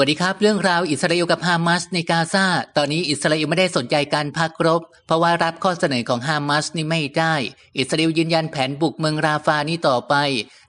วัสดีครับ เรื่องราวอิสราเอลกับฮามาสในกาซาตอนนี้อิสราเอลไม่ได้สนใจการพักรบ เพราะว่ารับข้อเสนอของฮามาสนี่ไม่ได้ อิสราเอลยืนยันแผนบุกเมืองราฟานี้ต่อไป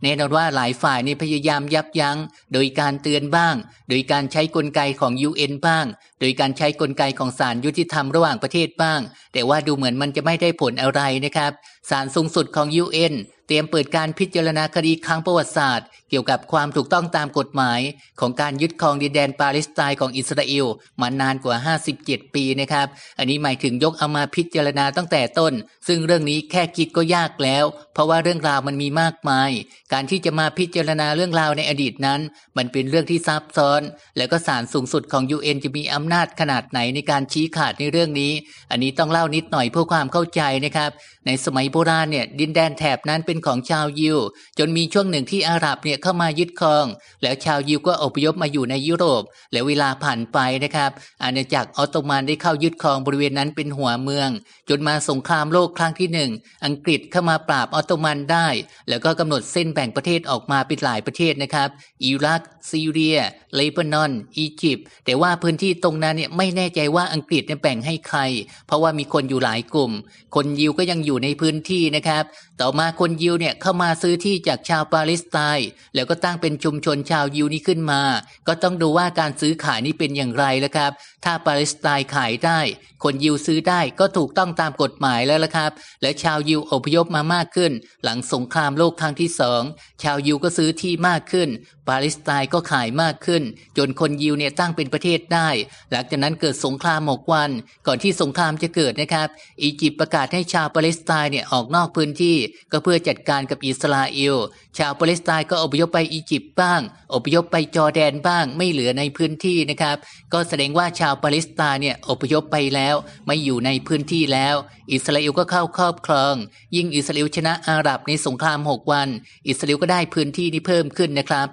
แน่นอนว่าหลายฝ่ายนี่พยายามยับยั้ง โดยการเตือนบ้าง โดยการใช้กลไกของ UN บ้าง โดยการใช้กลไกของศาลยุติธรรมระหว่างประเทศบ้าง แต่ว่าดูเหมือนมันจะไม่ได้ผลอะไรนะครับศาลสูงสุดของ UN เตรียมเปิดการพิจารณาคดีครั้งประวัติศาสตร์เกี่ยวกับความถูกต้องตามกฎหมาย ของการยึดครองดินแดนปาเลสไตน์ของอิสราเอลมานานกว่า 57 ปี นะครับ อันนี้หมายถึงยกเอามาพิจารณาตั้งแต่ต้น ซึ่งเรื่องนี้แค่คิดก็ยากแล้ว เพราะว่าเรื่องราวมันมีมากมาย การที่จะมาพิจารณาเรื่องราวในอดีตนั้น มันเป็นเรื่องที่ซับซ้อน แล้วก็ศาลสูงสุดของ UN จะมีอำนาจขนาดไหนในการชี้ขาดในเรื่องนี้อันนี้ต้องเล่านิดหน่อยเพื่อความเข้าใจนะครับในสมัยโบราณเนี่ยดินแดนแถบนั้นเป็นนของชาวยิวจนมีช่วงหนึ่งที่อาหรับเนี่ยเข้ามายึดครอง แล้วชาวยิวก็อพยพมาอยู่ในยุโรปและเวลาผ่านไปนะครับ อาณาจักรออตโตมันได้เข้ายึดครองบริเวณนั้นเป็นหัวเมือง จนมาสงครามโลกครั้งที่หนึ่งอังกฤษเข้ามาปราบออตโตมันได้ แล้วก็กำหนดเส้นแบ่งประเทศออกมาเป็นหลายประเทศนะครับอิรักซีเรียเลบานอนอียิปต์แต่ว่าพื้นที่ตรงนั้นเนี่ยไม่แน่ใจว่าอังกฤษเนี่ยแบ่งให้ใคร เพราะว่ามีคนอยู่หลายกลุ่ม คนยิวก็ยังอยู่ในพื้นที่นะครับต่อมาคนยิววเนี่ยเข้ามาซื้อที่จากชาวปาเลสไตน์แล้วก็ตั้งเป็นชุมชนชาวยิวนี้ขึ้นมา ก็ต้องดูว่าการซื้อขายนี้เป็นอย่างไรแล้วครับ ถ้าปาเลสไตน์ขายได้ คนยิวซื้อได้ก็ถูกต้องตามกฎหมายแล้วละครับ และชาวยิวอพยพมามากขึ้น หลังสงครามโลกครั้งที่สองชาวยิวก็ซื้อที่มากขึ้น ปาเลสไตน์ก็ขายมากขึ้น จนคนยิวเนี่ยตั้งเป็นประเทศได้ หลังจากนั้นเกิดสงครามหมกวัน ก่อนที่สงครามจะเกิดนะครับอียิปต์ประกาศให้ชาวปาเลสไตน์เนี่ยออกนอกพื้นที่ก็เพื่อจัดดการกับอิสราเอล ชาวปาเลสไตน์ก็อพยพไปอียิปต์บ้าง อพยพไปจอร์แดนบ้าง ไม่เหลือในพื้นที่นะครับ ก็แสดงว่าชาวปาเลสไตน์เนี่ยอพยพไปแล้ว ไม่อยู่ในพื้นที่แล้ว อิสราเอลก็เข้าครอบครอง ยิ่งอิสราเอลชนะอาหรับในสงคราม6วัน อิสราเอลก็ได้พื้นที่นี้เพิ่มขึ้นนะครับ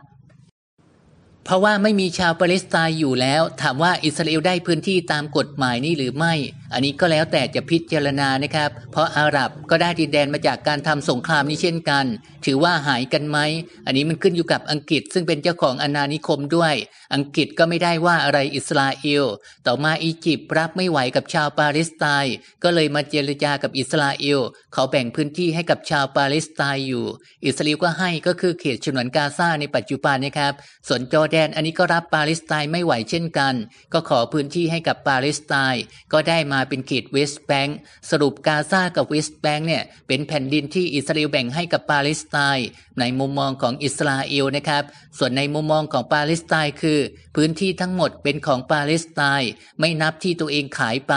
เพราะว่าไม่มีชาวปาเลสไตน์อยู่แล้ว ถามว่าอิสราเอลได้พื้นที่ตามกฎหมายนี้หรือไม่อันนี้ก็แล้วแต่จะพิจารณานะครับ เพราะอาหรับก็ได้ดินแดนมาจากการทำสงครามนี้เช่นกัน ถือว่าหายกันไหม อันนี้มันขึ้นอยู่กับอังกฤษ ซึ่งเป็นเจ้าของอาณานิคมด้วย อังกฤษก็ไม่ได้ว่าอะไรอิสราเอล ต่อมาอียิปต์รับไม่ไหวกับชาวปาเลสไตน์ ก็เลยมาเจรจากับอิสราเอลเขาแบ่งพื้นที่ให้กับชาวปาเลสไตน์อยู่ อิสราเอลก็ให้ก็คือเขตฉนวนกาซาในปัจจุบันนะครับ ส่วนจอแดนอันนี้ก็รับปาเลสไตน์ไม่ไหวเช่นกัน ก็ขอพื้นที่ให้กับปาเลสไตน์ก็ได้มาาเป็นเขตเวสต์แบงก์สรุปกาซากับเวสต์แบงก์เนี่ยเป็นแผ่นดินที่อิสราเอลแบ่งให้กับปาเลสไตน์ ในมุมมองของอิสราเอลนะครับส่วนในมุมมองของปาเลสไตน์คือพื้นที่ทั้งหมดเป็นของปาเลสไตน์ไม่นับที่ตัวเองขายไป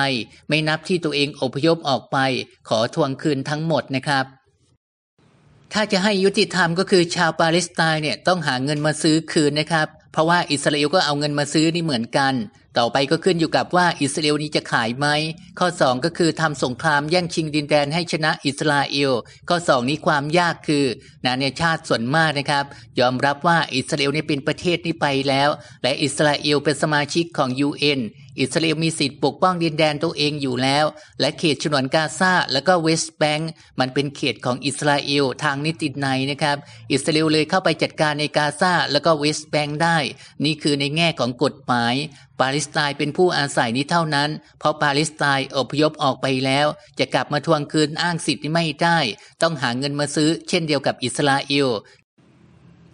ไม่นับที่ตัวเองอพยพออกไป ขอทวงคืนทั้งหมดนะครับ ถ้าจะให้ยุติธรรมก็คือ ชาวปาเลสไตน์เนี่ยต้องหาเงินมาซื้อคืนนะครับ เพราะว่าอิสราเอลก็เอาเงินมาซื้อนี่เหมือนกันต่อไปก็ขึ้นอยู่กับว่าอิสราเอลนี้จะขายไหม ข้อ 2 ก็คือทำสงครามแย่งชิงดินแดนให้ชนะอิสราเอล ข้อ 2 นี้ความยากคือนานาชาติส่วนมากนะครับ ยอมรับว่าอิสราเอลนี่เป็นประเทศนี้ไปแล้ว และอิสราเอลเป็นสมาชิกของ UN อิสราเอลมีสิทธิ์ปกป้องดินแดนตัวเองอยู่แล้ว และเขตฉนวนกาซาและก็เวสต์แบงก์มันเป็นเขตของอิสราเอลทางนิติในนะครับอิสราเอลเลยเข้าไปจัดการในกาซาและก็เวสต์แบงก์ได้ นี่คือในแง่ของกฎหมาย ปาเลสไตน์เป็นผู้อาศัยนี้เท่านั้น เพราะปาเลสไตน์อพยพออกไปแล้ว จะกลับมาทวงคืนอ้างสิทธิ์ไม่ได้ ต้องหาเงินมาซื้อ เช่นเดียวกับอิสราเอล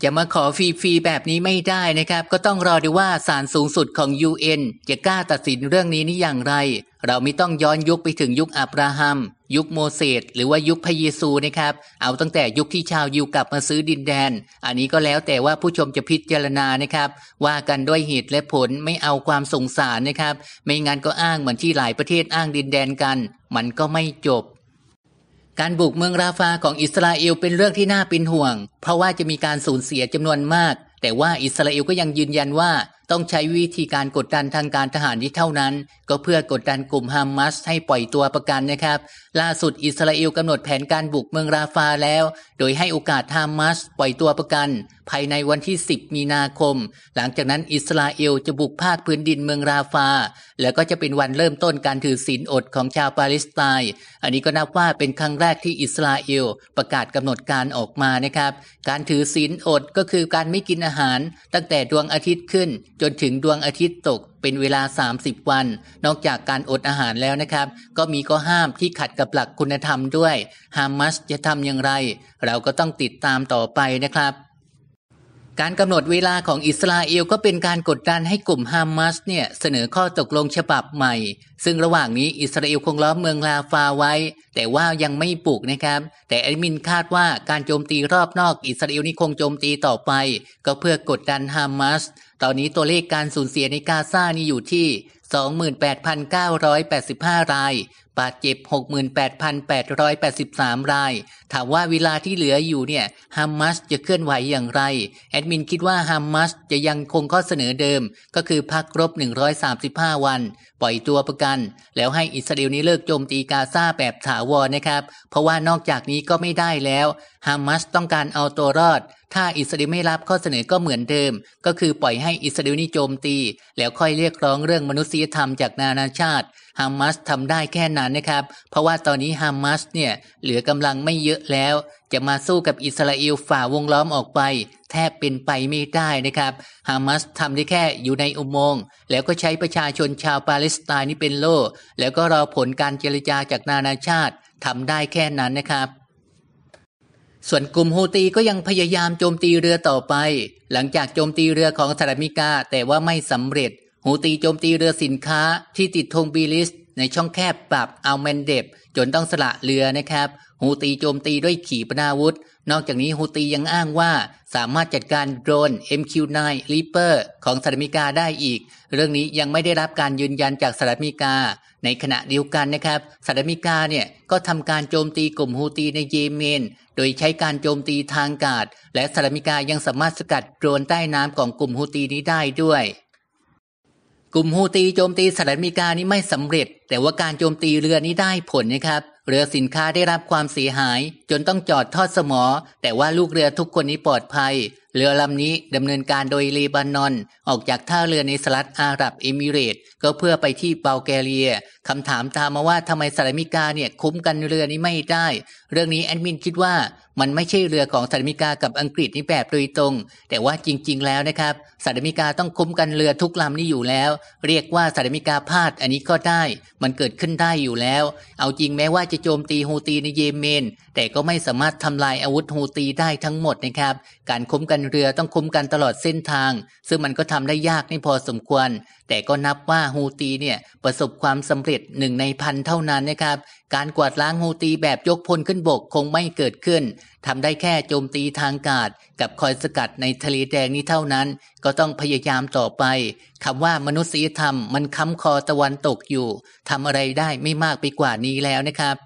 จะมาขอฟรีๆแบบนี้ไม่ได้นะครับ ก็ต้องรอดูว่าศาลสูงสุดของ UN จะกล้าตัดสินเรื่องนี้นี่อย่างไร เราไม่ต้องย้อนยุคไปถึงยุคอับราฮัมยุคโมเสส หรือว่ายุคพระเยซูนะครับ เอาตั้งแต่ยุคที่ชาวยิวกลับมาซื้อดินแดน อันนี้ก็แล้วแต่ว่าผู้ชมจะพิจารณานะครับ ว่ากันด้วยเหตุและผลไม่เอาความสงสารนะครับไม่งั้นก็อ้างเหมือนที่หลายประเทศอ้างดินแดนกัน มันก็ไม่จบการบุกเมืองราฟาของอิสราเอลเป็นเรื่องที่น่าเป็นห่วง เพราะว่าจะมีการสูญเสียจำนวนมาก แต่ว่าอิสราเอลก็ยังยืนยันว่าต้องใช้วิธีการกดดันทางการทหารนี้เท่านั้น ก็เพื่อกดดันกลุ่มฮามาสให้ปล่อยตัวประกันนะครับ ล่าสุดอิสราเอลกำหนดแผนการบุกเมืองราฟาแล้ว โดยให้โอกาสฮามาสปล่อยตัวประกัน ภายในวันที่ 10 มีนาคม หลังจากนั้นอิสราเอลจะบุกภาคพื้นดินเมืองราฟา แล้วก็จะเป็นวันเริ่มต้นการถือศีลอดของชาวปาเลสไตน์ อันนี้ก็นับว่าเป็นครั้งแรกที่อิสราเอลประกาศกำหนดการออกมานะครับ การถือศีลอดก็คือการไม่กินอาหาร ตั้งแต่ดวงอาทิตย์ขึ้นจนถึงดวงอาทิตย์ตกเป็นเวลา 30 วันนอกจากการอดอาหารแล้วนะครับ ก็มีก็ห้ามที่ขัดกับหลักคุณธรรมด้วยฮามัสจะทำอย่างไร เราก็ต้องติดตามต่อไปนะครับการกำหนดเวลาของอิสราเอลก็เป็นการกดดันให้กลุ่มฮามาสเนี่ยเสนอข้อตกลงฉบับใหม่ ซึ่งระหว่างนี้อิสราเอลคงล้อมเมืองลาฟาไว้ แต่ว่ายังไม่ปลุกนะครับ แต่แอดมินคาดว่าการโจมตีรอบนอกอิสราเอลนี่คงโจมตีต่อไป ก็เพื่อกดดันฮามาสตอนนี้ตัวเลขการสูญเสียในกาซานี่อยู่ที่ 28,985 รายบาดเจ็บ 68,883 ราย ถามว่าเวลาที่เหลืออยู่เนี่ย ฮามัสจะเคลื่อนไหวอย่างไร แอดมินคิดว่าฮามัสจะยังคงข้อเสนอเดิม ก็คือพักรบ 135 วัน ปล่อยตัวประกัน แล้วให้อิสราเอลนี้เลิกโจมตีกาซาแบบถาวรนะครับ เพราะว่านอกจากนี้ก็ไม่ได้แล้ว ฮามัสต้องการเอาตัวรอด ถ้าอิสราเอลไม่รับข้อเสนอก็เหมือนเดิม ก็คือปล่อยให้อิสราเอลนี้โจมตี แล้วค่อยเรียกร้องเรื่องมนุษยธรรมจากนานาชาติฮามาสทำได้แค่นั้นนะครับ เพราะว่าตอนนี้ฮามาสเนี่ยเหลือกำลังไม่เยอะแล้ว จะมาสู้กับอิสราเอลฝ่าวงล้อมออกไป แทบเป็นไปไม่ได้นะครับ ฮามาสทำได้แค่อยู่ในอุโมงค์ แล้วก็ใช้ประชาชนชาวปาเลสไตน์นี่เป็นโล่แล้วก็รอผลการเจรจาจากนานาชาติทำได้แค่นั้นนะครับ ส่วนกลุ่มฮูตีก็ยังพยายามโจมตีเรือต่อไป หลังจากโจมตีเรือของสหรัฐอเมริกาแต่ว่าไม่สำเร็จหูตีโจมตีเรือสินค้าที่ติดธงบีลิสในช่องแคบปรับอัลเมนเดบจนต้องสละเรือนะครับ ฮูตีโจมตีด้วยขีปนาวุธ นอกจากนี้ฮูตียังอ้างว่าสามารถจัดการโดรน MQ9 Reaper ของสหรัฐอเมริกาได้อีก เรื่องนี้ยังไม่ได้รับการยืนยันจากสหรัฐอเมริกา ในขณะเดียวกันนะครับสหรัฐอเมริกาเนี่ยก็ทำการโจมตีกลุ่มฮูตีในเยเมนโดยใช้การโจมตีทางอากาศ และสหรัฐอเมริกายังสามารถสกัดโดรนใต้น้ำของกลุ่มฮูตีนี้ได้ด้วยกลุ่มฮูตีโจมตีสหรัฐอเมริกา นี้ไม่สำเร็จ แต่ว่าการโจมตีเรือนี้ได้ผลนะครับ เรือสินค้าได้รับความเสียหาย จนต้องจอดทอดสมอ แต่ว่าลูกเรือทุกคนนี้ปลอดภัยเรือลำนี้ดำเนินการโดยเลบานอนออกจากท่าเรือในสหรัฐอาหรับเอมิเรตก็เพื่อไปที่เบลเกเรียคำถามตามมาว่าทำไมสารมิกาเนี่ยคุ้มกันเรือนี้ไม่ได้เรื่องนี้แอดมินคิดว่ามันไม่ใช่เรือของสารมิกากับอังกฤษนี่แบบโดยตรง แต่ว่าจริง ๆ แล้วนะครับสารมิกาต้องคุ้มกันเรือทุกลำนี่อยู่แล้ว เรียกว่าสารมิกาพลาดอันนี้ก็ได้มันเกิดขึ้นได้อยู่แล้ว เอาจริงแม้ว่าจะโจมตีฮูตีในเยเมน แต่ก็ไม่สามารถทำลายอาวุธฮูตีได้ทั้งหมดนะครับการคุ้มกันเรือต้องคุ้มกันตลอดเส้นทาง ซึ่งมันก็ทำได้ยากนี่พอสมควร แต่ก็นับว่าฮูตีเนี่ยประสบความสำเร็จจหนึ่งในพันเท่านั้นนะครับ การกวาดล้างฮูตีแบบยกพลขึ้นบกคงไม่เกิดขึ้น ทำได้แค่โจมตีทางกาศกับคอยสกัดในทะเลแดงนี้เท่านั้น ก็ต้องพยายามต่อไปคำว่ามนุษยธรรมมันค้ำคอตะวันตกอยู่ ทำอะไรได้ไม่มากไปกว่านี้แล้วนะครับ